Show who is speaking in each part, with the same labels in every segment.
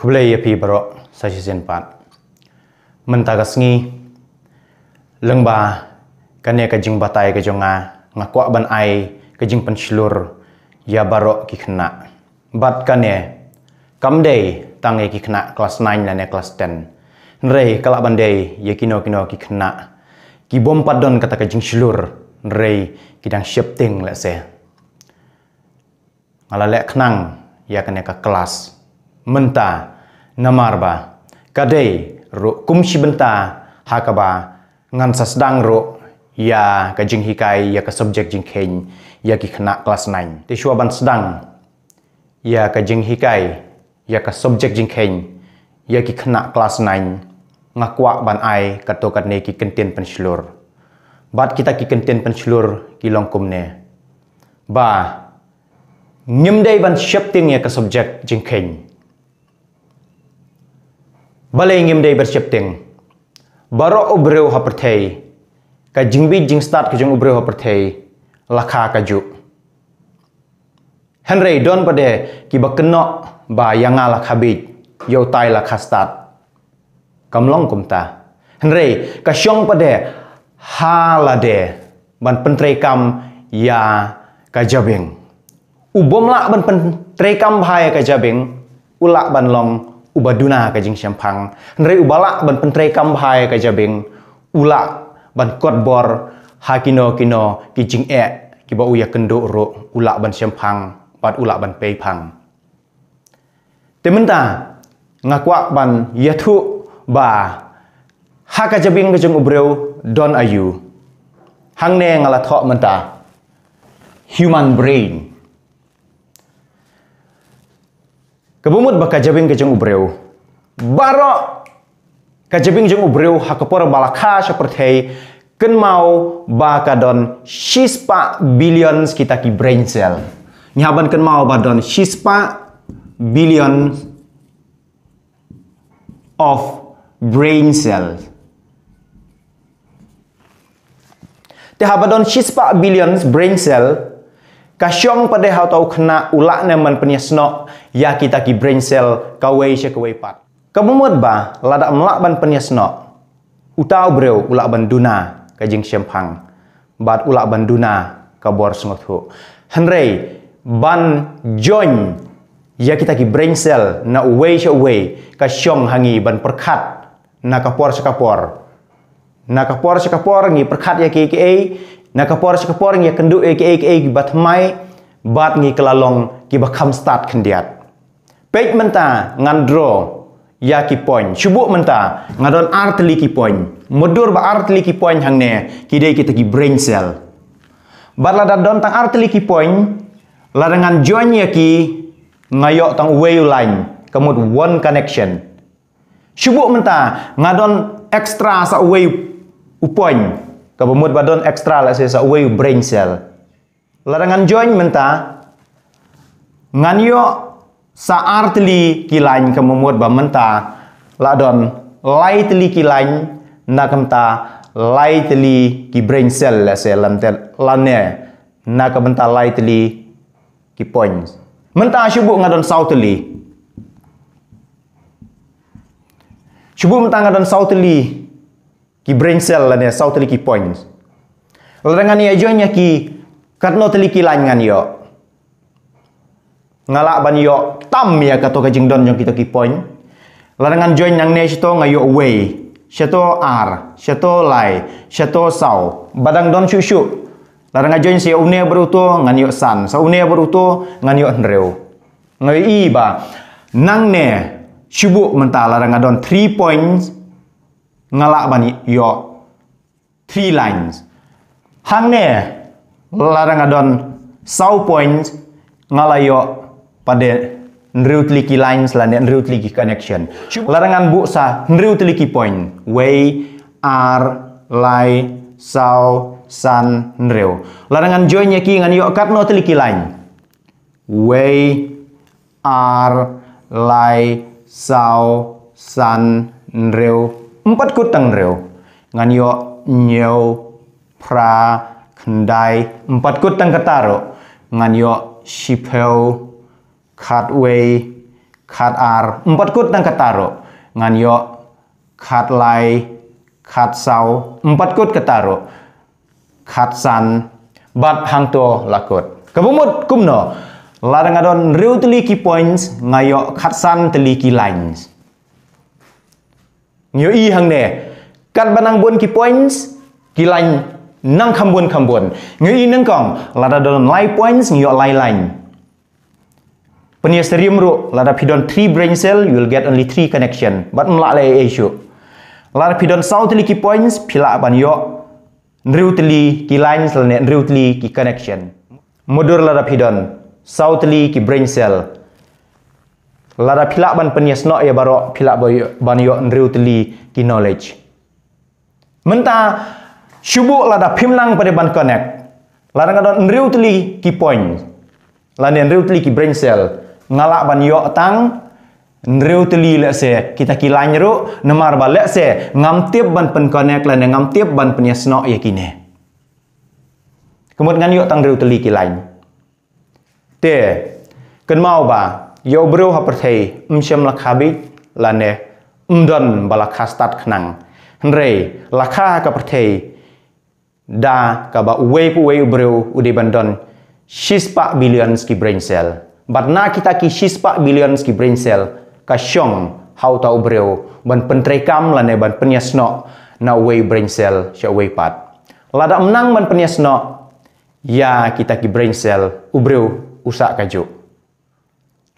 Speaker 1: khublai yapi baro sashi zen pat mentaga sngi lengba kane ka jing batai ka jonga ngakwa ban ai ka jing pensilur ya baro ki khna bat kane kamdei tange ki khna class 9 ne class ya 10 nrei kala dei ye ya kino kino ki khna ki bom padon kata ka jing silur nrei kidang shifting la se ngala le khnang ya kane ka class menta namarba kadai ro kumshi benta hakaba ngan sasdang ro ya ka jing hikai ya ka subjek jing ken ya ki khna class 9 te shua ban sedang ya ka jing hikai ya ka subjek jing ken ya ki khna class 9 ngakwa ban ai ka to ka ne ki kenten pen bat kita ki kenten pen ki longkum ne ba nyemday ban shapting ya ka subjek jing ken balengim dei berchepting baro obreu hapertei ka jingbi jing start ka jing obreu hapertei lakha ka Henry don pade ki bakno ba yanga lakha bi yo tai lakha start kamlong kumta Henry ka syong pade halade ban pentrekam ya ka jabeng ubom la ban pentrekam bahaya ka ulak ban long ubaduna ka jing siampang nrei ubala ban pentrei kambai ka jabeng ula ban kotbor hakino kino kino ki jing e ki ba uya kendo ro ula ban siampang bat ula ban peipang. pang tementa ngakwa ban yathu ba ha ka jabeng ka jing ubreu don ayu hangne ngala thok menta human brain Kebumut baka jabing ke jeng ubreu. Baro kajabing jeng ubreu hakapora balaka seperti ken mau baka don shispa billion kita ki brain cell. Nyaban ken mau badon shispa billion of brain cell. Tehabadon shispa billions brain cell Kasyong pada hau tau kena ulak nemen penyesno ya kita ki brain cell kawai sya kawai pat. Kemumut ba lada melak ban penyesno. Utau breu ulak ban duna kajing syempang. Bat ulak ban duna kabor hu. Henry ban join ya kita ki brain cell na uwei sya uwei kasyong hangi ban perkat na kapor sekapor. kapor na kapor sekapor ngi perkat ya ki na kapor si kapor ngi kendu ek ek ek bat mai bat ngi kelalong ki bakam start kendiat pek menta ngan dro ya ki point subuk menta ngadon artli ki point mudur ba artli ki point hangne ki de kita ki brain cell barla don tang artli ki point dengan join ya ki ngayok tang way line kemud one connection subuk menta ngadon extra sa way upoin Kabumut badon extra la sesa away brain cell. Larangan join menta nganyo sa artli kilain kabumut ba menta ladon lightly kilain nakamta lightly ki brain cell la se lantel lane nakamta lightly ki points. Menta syubuk ngadon southly. Syubuk menta ngadon southly ki brain cell la ne sau teliki point lengan ya nya ki katno teliki ki langan yo ngalak ban yo tam ya kato kajing don jong kita ki point lengan join yang ne to ngayo away shato R, shato lai shato sau badang don syusyu Larang join si unia beruto ngan yo san sa unia beruto ngan yo nreu Ngai iba nang ne shubuk mentala larang don 3 points ngalak bani yo three lines hang ne larang adon sau point ngalayo pada nriut liki lines lan nriut liki connection larangan bu sa nriut liki point way are lai sau san nreu larangan join yaki ngan yo kat no liki line way are lai sau san nreu empat kutang reo ngan yo nyau pra kendai empat kutang ketaro ngan yo shipeo katway katar empat kutang ketaro ngan yo katlai katsau empat kut ketaro san bat hangto lakut kebumut kumno ladang adon riu teliki points ngayo katsan teliki lines nhiều y hằng nè cắt ban năng buôn kỳ points kỳ lành năng khăm buôn khăm buôn nhiều y năng còn là đã đồn lai points nhiều lai lành Penyesterium ro là đã pidon 3 brain cell you will get only 3 connection but mla le issue là đã pidon sau tili kỳ points pila ban yo nriu tili kỳ lành là nè nriu tili kỳ connection modur là đã pidon sau tili kỳ brain cell lada pilak ban penyes no ya barok pilak ban yo nriu tli ki knowledge. Menta shubu lada pimlang pada ban connect. Lada ngadon nriu tli ki point. Lada nriu tli ki brain cell ngalak ban yo tang nriu tli lek se kita ki lanyru nemar ba lek se ngam tiep ban pen connect lada ngam tiep ban penyes no ya kine. Kemudian yo tang nriu tli ki lain. Te ken mau ba yobreu hapertei umsem lakhabi lane umdon balakhastat khnang hendre lakha kapertei da kaba uwe pu uwe ubreu udi bandon shispa billion ski brain cell but na kita ki shispa billion ski brain cell ka shong hau ta ubreu ban pentrekam lane ban penyasno na uwe brain cell sya uwe pat lada menang ban penyasno ya kita ki brain cell ubreu usak kajuk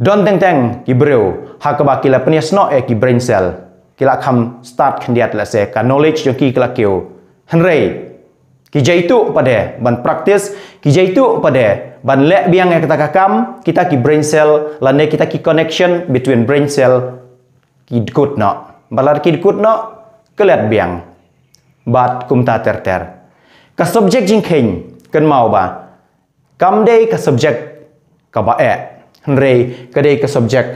Speaker 1: Don teng teng ki breu ha ka ba la pnia sno e ki brain cell la kham start khndiat la se ka knowledge jo ki kla keu hanrei ki jaitu pada ban praktis ki jaitu pada ban le biang e kita kam kita ki brain cell ne kita ki connection between brain cell ki kut no balar ki kut no kelet biang bat kum ta ter ter ka subject jing ken mau ba kam dei ka subject ka ba e Hendrei kedai ke subjek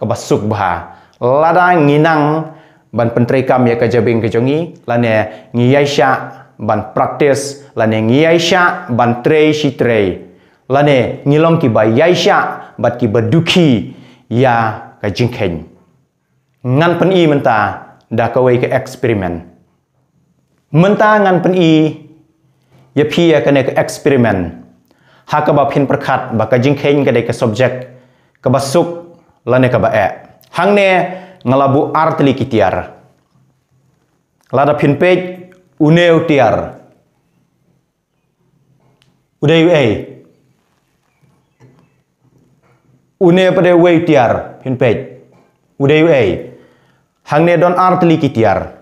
Speaker 1: ke basuk bah. Lada nginang ban pentrekam ya kejabing kejongi lane ngiyaisha ban praktis lane ngiyaisha ban trei si trei lane ngilong ki ba yaisha bat ki baduki ya kajingken ngan pen i menta da kawai ke eksperimen menta ngan pen i ya pia kane ke eksperimen hakaba phin prakhat ba ka jing ka dei ka subject ka ba suk lane ka ba e hangne ngalabu artli kitiar lada phin uneu tiar udei e une dei wei tiar phin udei udayu e hangne don artli kitiar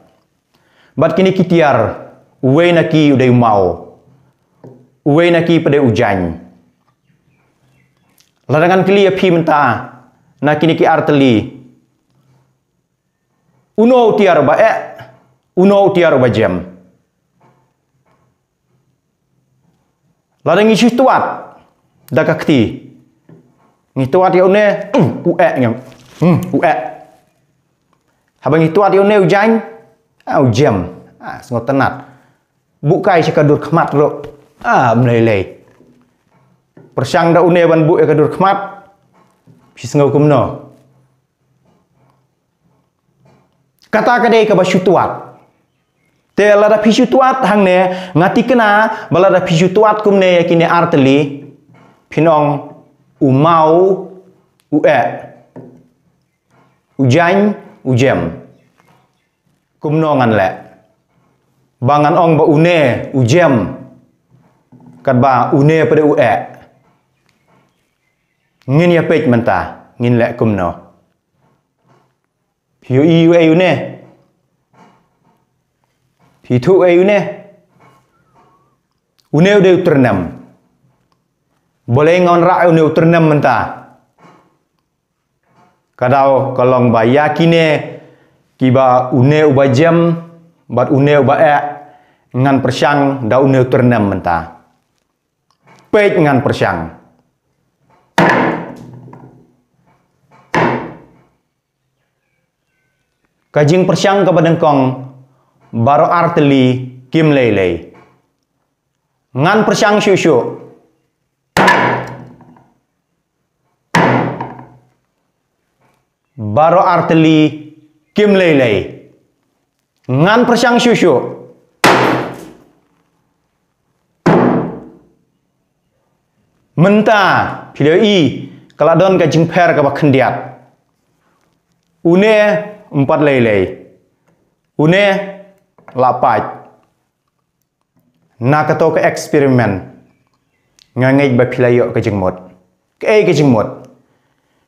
Speaker 1: bat kini kitiar uwe na ki mau wenaki pada ujany. Larangan kili api ya menta na kini ki arteli. Uno utiar ba e, eh, uno utiar ba jam. Larangi situat dakakti. Ngituat ya une mm, e ngam. Mm, e. Habang itu ada ya une ujany, jam. Ah, ah tenat. Bukai sekadur kemat rok a ah, mlailai persang da une ban bu e kadur bisa ngau kumno kata kadai ka syutuat te lada hang ne ngati kena balada kum ne yakine arteli pinong umau ue ujan ujem kumno ngan le bangan ong ba une ujem kat ba une pada u ek e. ngin ya pej menta ngin lek kum no Piu i u e u ne hi thu e u ne u u de uternam boleh ngon ra u ne uternam menta kadau kolong ba yakine kiba une uba jam bat une ba ek ngan persyang da une uternam menta baik dengan persiang. Kajing persiang ke bedengkong, baru arteli kim lele. Ngan persiang Shushu, Baru arteli kim lele. Ngan persiang Shushu. menta pilih i keladon ke jengper ke bakendiat une empat lele une lapat nakato ke eksperimen ngangej ba pilayo ke jengmot ke e ke jengmot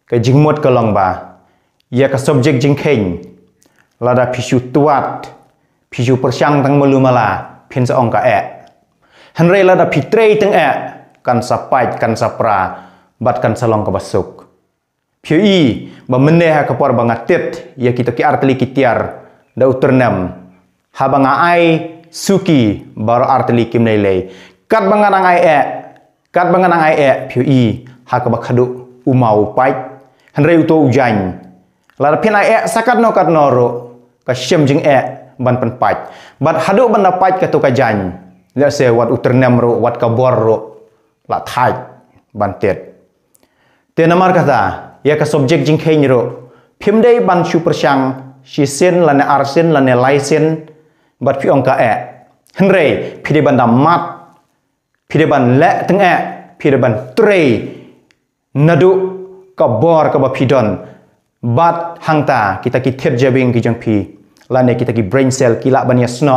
Speaker 1: ke jengmot ke longba ya ke subjek jengkeng lada pisu tuat pisu persyang tang melumala pin sa ongka e hanre lada pitrei tang e kan sapai kan sapra bat kan salong basuk. Piu i ba por kapor bangatet ya kita ki arteli kitiar da uternam habanga ai suki bar arteli kim lei kat banganang ai e kat banganang ai e pio i ha bakadu umau pai rei uto ujan lar pin ai e sakat no kat noro ka shem jing e ban pan pait, bat hadu ban pait ka to ka jan ya se wat uternam ro wat kabor ro la thai ban tet te nam kata ya ka subject jing khen ro phim dei ban chu per chang sen la ne ar sen la ne lai sen bat phi ong ka e hen re phi de ban da mat phi de ban le teng e phi de ban tre nadu ka bor ka ba phi don bat hangta kita ki thep jabing ki jang phi la ne kita ki brain cell ki la ban ya sno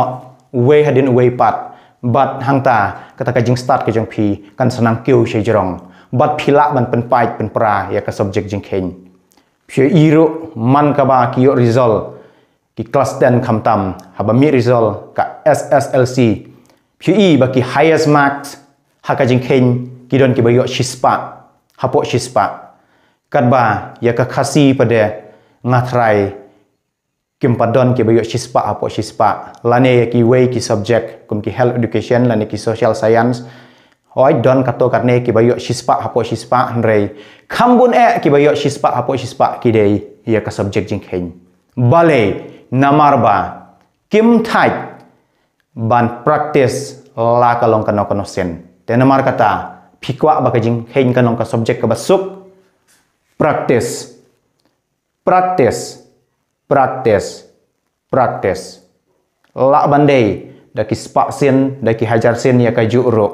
Speaker 1: way hadin way pat บัดหังตาก็ตะกจิงสตาร์กจังพีกันสนังเกียวเชยจรองบัดพิละมันเป็นไปเป็นปลาอยากกระสบจิกจิงเข่งพิอีรุมันกบากิโอริซอลกิคลาสเดนคำตำฮับมิริซอลกับเอสเอสเอลซีพิอีบักกิไฮเอสแม็กซ์ฮักกจิงเข่งกิโดนกิบยอชิสปะฮับปอชิสปะกัดบาอยากกระคาซีประเดงัทไร kim padon ki bayo shispa apo shispa lane ki way ki subject kum ki health education lane ki social science oi don kato karne ki bayo shispa apo shispa nrei khambun e ki bayo shispa apo shispa ki dei ya ka subject jing hen bale namarba kim thai ban practice la kalong kano kano sen tenamar kata pikwa ka jing hen long ka subject ka basuk practice practice praktis, praktis. Lak bandai, daki spaksin, daki hajarsin ya kaju uruk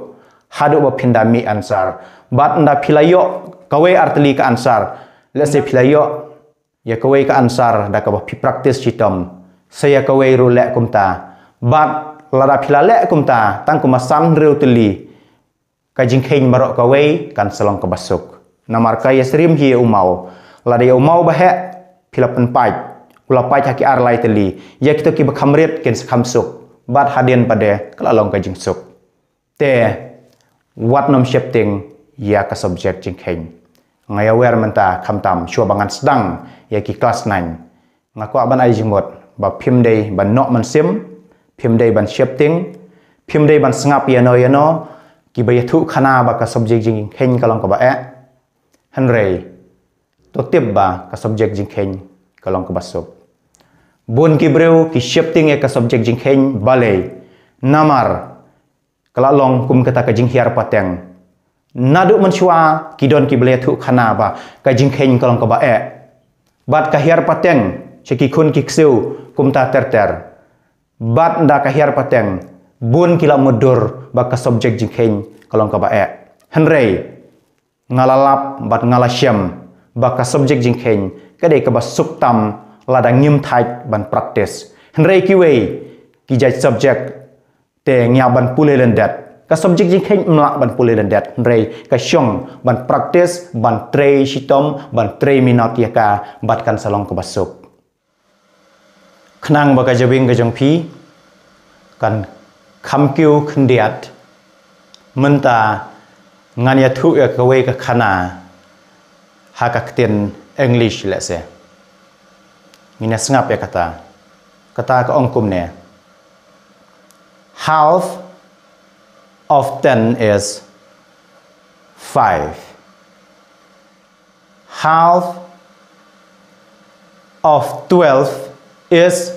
Speaker 1: haduk bapindami ansar. Bat nda pilayok, kawe arteli ka ansar. Lese pilayok, ya kawe ka ansar, daka ba praktis citom. Saya kawe rulek kumta. Bat lada pilalek kumta, tangku masam riu teli. Kajing kain marok kawe, kan selong kebasuk. Namar ya serim hiya umau. Lada ya umau bahak pila pipe kula pai thaki ar lai teli ya kita ki bakhamret ken sakham suk bat haden pade kala long ka jing suk te wat nom shifting ya ka subject jing khen ngai aware menta kham tam shua bangan sedang ya ki class 9 ngaku aban ai jing mot ba phim dei ba nok man sim phim dei ban shifting phim dei ban sngap ya no ya no ki ba yathu khana ba ka subject jing khen kalong ka ba e hanrei to tip ba ka subject jing khen kalong kebasok. Bun kibreu ki shifting ke subjek jing balai. Namar kalalong kum kata ke jing hiar pateng. Naduk menshua kidon ki tu khana ba ka jing kalong ke bae. Bat ka hiar pateng ceki kun ki kseu kum ta terter. Bat nda ka hiar pateng bun kila mudur ba ka subjek jing kalong ke bae. Henrei ngalalap bat ngalasyam ba ka subjek jing kde kebasuk tam lada ngim thait ban practice henrei kiwei ki jai subject te nya ban pulelen dat ka subject jing khen mla ban pulelen dat henrei ka syong ban practice ban tray shitom ban tray minot ya ka bat kan salong kebasuk khnang ba ka jabing ka jong phi kan kham kyu khndiat menta ngania thu ya ka wei ka khana ha ka tin English let's say Mina sengap ya kata kata ke ongkum ni. half of ten is five. half of twelve is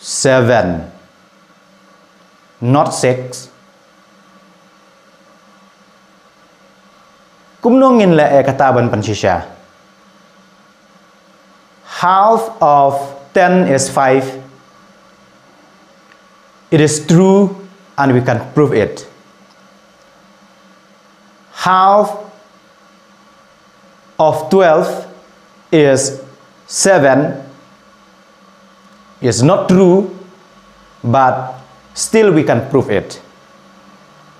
Speaker 1: seven, not 6 Kumnungin la e kataban panchisha. Half of 10 is 5. It is true and we can prove it. Half of 12 is 7 is not true but still we can prove it.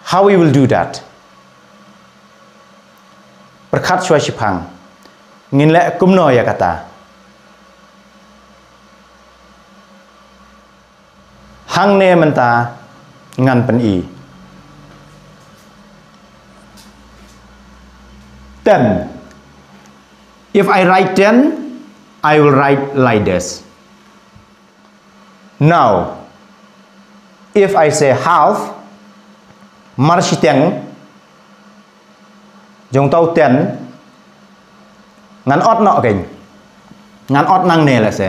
Speaker 1: How we will do that? perkat suai sipang ngin le kumno ya kata hang ne menta ngan pen i ten if I write ten I will write like this now if I say half marshiteng jong tau ten ngan ot no keng ngan ot nang ne la se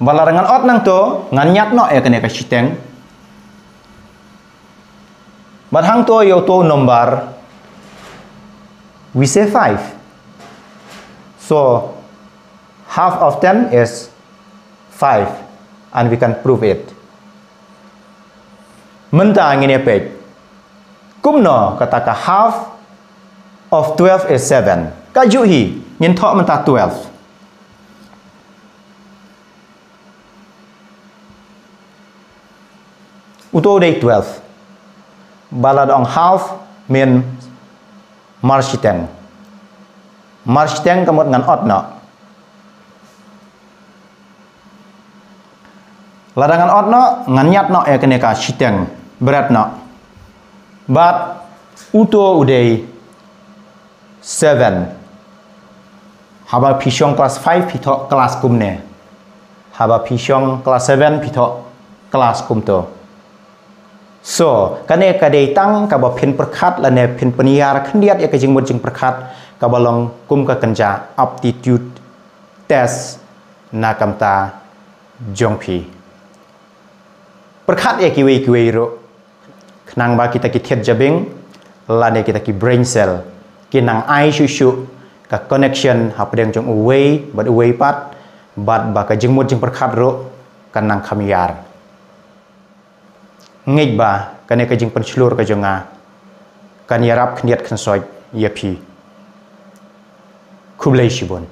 Speaker 1: balar ngan ot nang to ngan nyat no e kene ka shiteng bat hang to yo to nombar we say 5 so half of 10 is 5 and we can prove it mentang ini pek kumno kataka half of 12 is 7. Ka ju hi nyen tho man ta 12. Uto day 12. Balad on half min marshiten. Marshiten kamot ngan ot na. Ladangan ot na ngan nyat na e keneka shiteng, berat na. But uto uday seven haba pishong kelas 5 pito kelas kumne haba pishong kelas 7 pito kelas kumto so kane kadai tang kaba pin perkat lane pin peniar kendiat ya kajing mojing perkat kaba long kum ka kenja aptitude test nakamta jongpi perkat ya kiwe kiwe ro kenang ba kita ki tiat jabing lane kita ki brain cell kinang ai shu shu ka connection hap deng chung away but away pat but ba ka jing yar ngej ba ka ne ka jing pen chlur ka jonga kan yarap khniat khn yapi